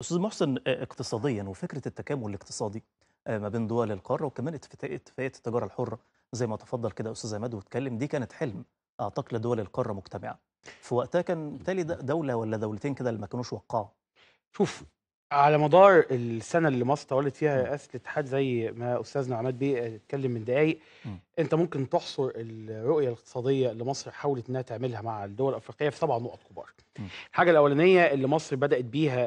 استاذ محسن آه، اقتصاديا وفكره التكامل الاقتصادي آه، ما بين دول القاره وكمان اتفاقيه التجاره الحره زي ما تفضل كده استاذ عماد واتكلم دي كانت حلم اعتقد لدول القاره مجتمعه في وقتها كان بالتالي دوله ولا دولتين كده اللي ما كانوش وقعوا شوف على مدار السنه اللي مصر تولت فيها رئاسه الاتحاد زي ما استاذنا عماد بيه اتكلم من دقايق م. انت ممكن تحصر الرؤيه الاقتصاديه اللي مصر حاولت انها تعملها مع الدول الافريقيه في سبع نقط كبار. الحاجه الاولانيه اللي مصر بدات بيها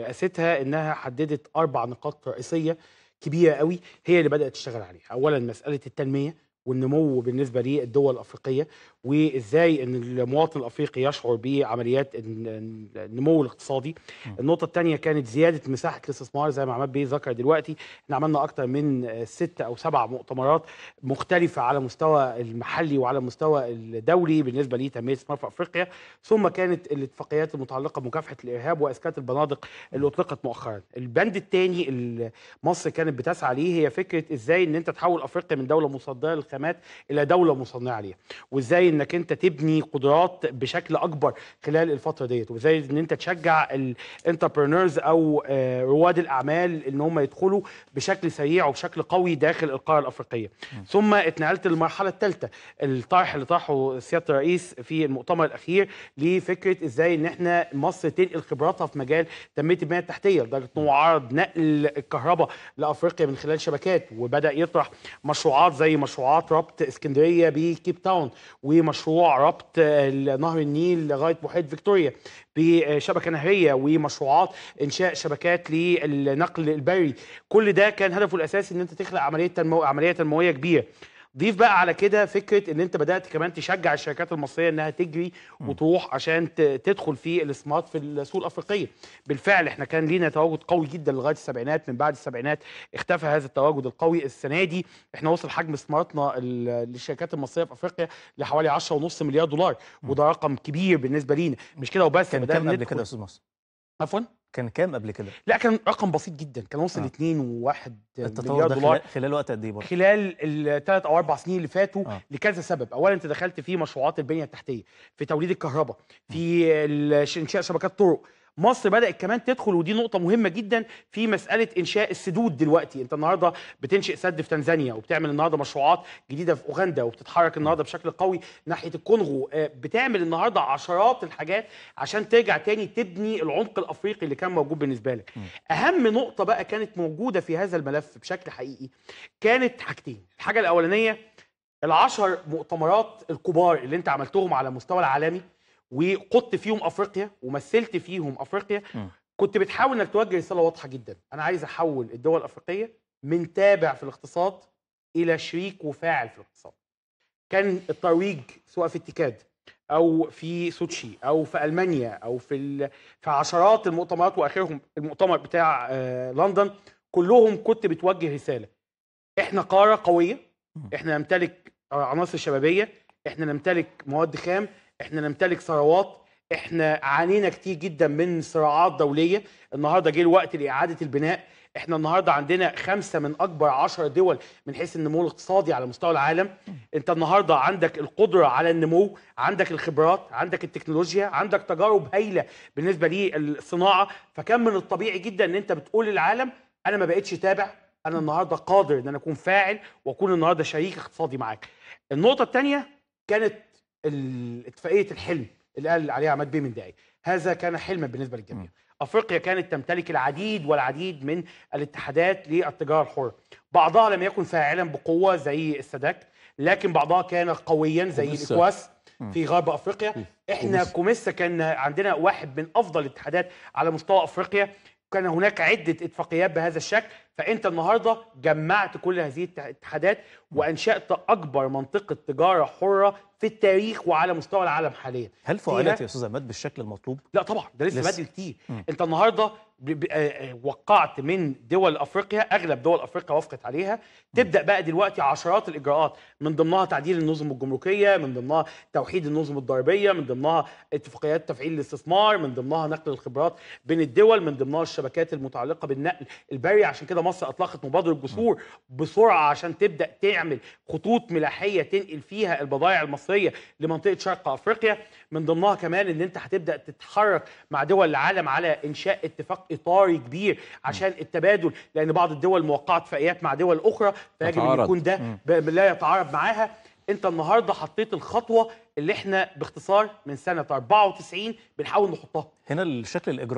رئاستها انها حددت اربع نقاط رئيسيه كبيره قوي هي اللي بدات تشتغل عليها، اولا مساله التنميه والنمو بالنسبه للدول الافريقيه وازاي ان المواطن الافريقي يشعر بعمليات النمو الاقتصادي النقطه الثانيه كانت زياده مساحه الاستثمار زي ما عماد بيه ذكر دلوقتي احنا عملنا اكتر من ست او سبع مؤتمرات مختلفه على مستوى المحلي وعلى مستوى الدولي بالنسبه لتنميه الاستثمار في افريقيا ثم كانت الاتفاقيات المتعلقه بمكافحه الارهاب واسكات البنادق اللي اطلقت مؤخرا البند الثاني اللي مصر كانت بتسعى ليه هي فكره ازاي ان انت تحول افريقيا من دوله مصدره للخامات الى دوله مصنعه ليها وازاي انك انت تبني قدرات بشكل اكبر خلال الفتره ديت وازاي ان انت تشجع الانتربرنورز او آه، رواد الاعمال ان هم يدخلوا بشكل سريع وبشكل قوي داخل القاره الافريقيه ثم اتنقلت للمرحله الثالثه الطرح اللي طرحه سياده الرئيس في المؤتمر الاخير لفكره ازاي ان احنا مصر تنقل خبراتها في مجال تنميه البنيه التحتيه لدرجه انه عرض نقل الكهرباء لافريقيا من خلال شبكات وبدا يطرح مشروعات زي مشروعات ربط اسكندريه بكيب تاون و ومشروع ربط نهر النيل لغايه محيط فيكتوريا بشبكه نهريه ومشروعات انشاء شبكات للنقل البري كل ده كان هدفه الاساسي ان انت تخلق عمليه تنمو عمليه تنمويه كبيره ضيف بقى على كده فكره ان انت بدات كمان تشجع الشركات المصريه انها تجري وتروح عشان تدخل في الاستثمارات في السوق الافريقيه بالفعل احنا كان لينا تواجد قوي جدا لغايه السبعينات من بعد السبعينات اختفى هذا التواجد القوي السنه دي احنا وصل حجم استثماراتنا للشركات المصريه في افريقيا لحوالي 10.5 مليار دولار وده رقم كبير بالنسبه لينا مش كده وبس كان كام قبل كده يا استاذ مصر عفوا كان كام قبل كده؟ لا كان رقم بسيط جدا كان وصل آه. 2 و1 مليار دولار خلال وقت قد ايه برضه؟ خلال الثلاث او اربع سنين اللي فاتوا آه. لكذا سبب، اولا انت دخلت في مشروعات البنيه التحتيه، في توليد الكهرباء، في انشاء شبكات طرق، مصر بدات كمان تدخل ودي نقطه مهمه جدا في مساله انشاء السدود دلوقتي انت النهارده بتنشئ سد في تنزانيا وبتعمل النهارده مشروعات جديده في اوغندا وبتتحرك النهارده بشكل قوي ناحيه الكونغو آه، بتعمل النهارده عشرات الحاجات عشان ترجع تاني تبني العمق الافريقي اللي كان موجود بالنسبه لك اهم نقطه بقى كانت موجوده في هذا الملف بشكل حقيقي كانت حاجتين الحاجه الاولانيه العشر مؤتمرات الكبار اللي انت عملتهم على مستوى العالمي وقدت فيهم افريقيا ومثلت فيهم افريقيا م. كنت بتحاول انك توجه رساله واضحه جدا انا عايز احول الدول الافريقيه من تابع في الاقتصاد الى شريك وفاعل في الاقتصاد كان الترويج سواء في التكاد او في سوتشي او في المانيا او في في عشرات المؤتمرات واخرهم المؤتمر بتاع آه، لندن كلهم كنت بتوجه رساله احنا قاره قويه احنا نمتلك عناصر شبابيه احنا نمتلك مواد خام احنا نمتلك ثروات احنا عانينا كتير جدا من صراعات دوليه النهارده جه الوقت لاعاده البناء احنا النهارده عندنا خمسه من اكبر عشر دول من حيث النمو الاقتصادي على مستوى العالم انت النهارده عندك القدره على النمو عندك الخبرات عندك التكنولوجيا عندك تجارب هايله بالنسبه للصناعه فكان من الطبيعي جدا ان انت بتقول للعالم انا ما بقتش تابع انا النهارده قادر ان انا اكون فاعل واكون النهارده شريك اقتصادي معاك النقطه الثانيه كانت اتفاقيه الحلم اللي قال عليها عماد بيه من داعي هذا كان حلما بالنسبه للجميع افريقيا كانت تمتلك العديد والعديد من الاتحادات للتجاره الحره بعضها لم يكن فاعلا بقوه زي السادات لكن بعضها كان قويا زي الاكواس في غرب افريقيا احنا كوميسا كان عندنا واحد من افضل الاتحادات على مستوى افريقيا كان هناك عده اتفاقيات بهذا الشكل فانت النهارده جمعت كل هذه الاتحادات وانشات اكبر منطقه تجاره حره في التاريخ وعلى مستوى العالم حاليا هل فعلت يا استاذ عماد بالشكل المطلوب لا طبعا ده لسه, لسه. بدري كتير انت النهارده آه، آه، وقعت من دول افريقيا اغلب دول افريقيا وافقت عليها تبدا بقى دلوقتي عشرات الاجراءات من ضمنها تعديل النظم الجمركيه من ضمنها توحيد النظم الضريبيه من ضمنها اتفاقيات تفعيل الاستثمار من ضمنها نقل الخبرات بين الدول من ضمنها الشبكات المتعلقه بالنقل البري عشان كده مصر اطلقت مبادره الجسور بسرعه عشان تبدا تعمل خطوط ملاحيه تنقل فيها البضائع المصريه لمنطقه شرق افريقيا من ضمنها كمان ان انت هتبدا تتحرك مع دول العالم على انشاء اتفاق اطاري كبير عشان التبادل لان بعض الدول موقعه اتفاقيات مع دول اخرى فيجب ان يكون ده لا يتعارض معاها انت النهارده حطيت الخطوه اللي احنا باختصار من سنه 94 بنحاول نحطها هنا الشكل الاجرائي